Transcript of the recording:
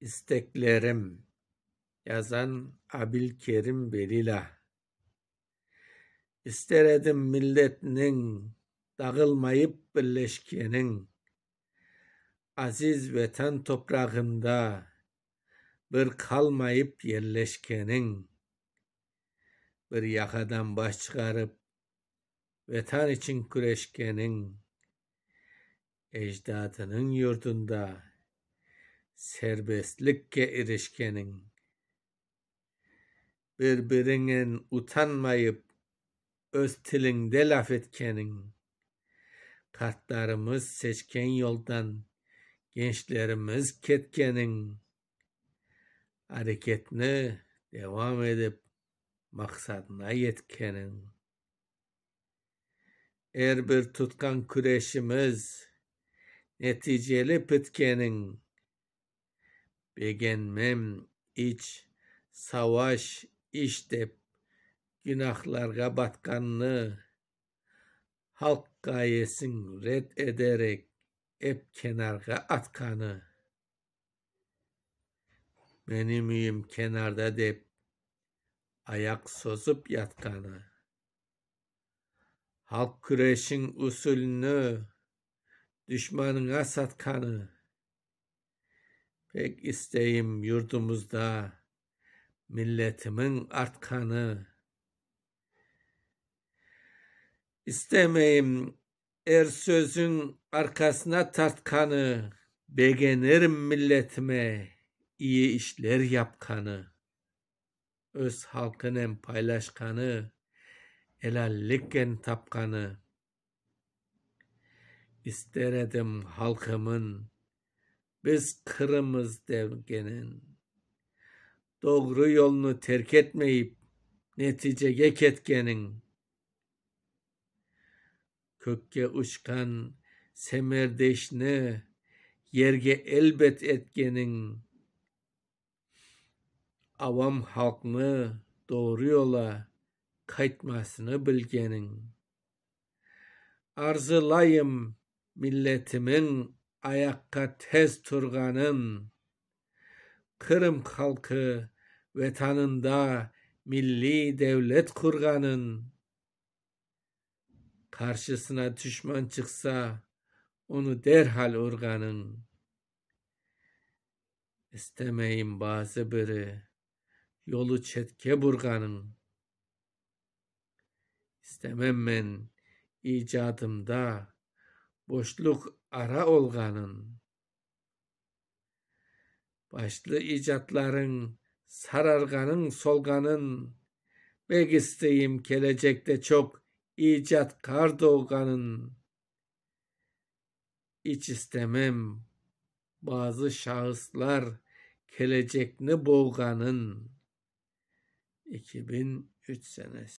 İsteklerim yazan abil Abilkerim Belila edim milletinin dağılmayıp birleşkenin aziz vatan toprağında bir kalmayıp yerleşkenin bir yakadan baş çıkarıp vatan için küreşkenin ecdadının yurdunda serbestlikке erişkenin, birbirinin utanmayıp öz tilingde laf etkenin, kartlarımız seçken yoldan gençlerimiz ketkenin, hareketini devam edip maksadına yetkenin. Er bir tutkan küreşimiz, neticeli pitkenin, Begenmem iç savaş işte günahlarga batkanlı halk gayesin red ederek hep kenarga atkanı benim üyüm kenarda dep ayak sozup yatkanı halk güreşin usulünü düşmanına satkanı Pek isteyim yurdumuzda milletimin artkanı. İstemeyim er sözün arkasına tartkanı, beğenirim milletime iyi işler yapkanı. Öz halkının paylaşkanı, helallikken tapkanı. İsteredim halkımın biz Kırımız devgenin doğru yolunu terk etmeyip netice ketkenin kökke uçkan semerdeşni yerge elbet etkenin avam halkını doğru yola kaytmasını bilgenin arzulayım milletimin ayakka tez Turgan'ın Kırım halkı vetanında milli devlet kurganın karşısına düşman çıksa onu derhal urganın istemeyin bazı biri yolu çetke burganın istemem ben icadımda boşluk ara olganın, başlı icatların, sararganın, solganın, belki isteyim gelecekte çok icat kar doğganın, iç istemem bazı şahıslar gelecekni boğganın 2003 senesi.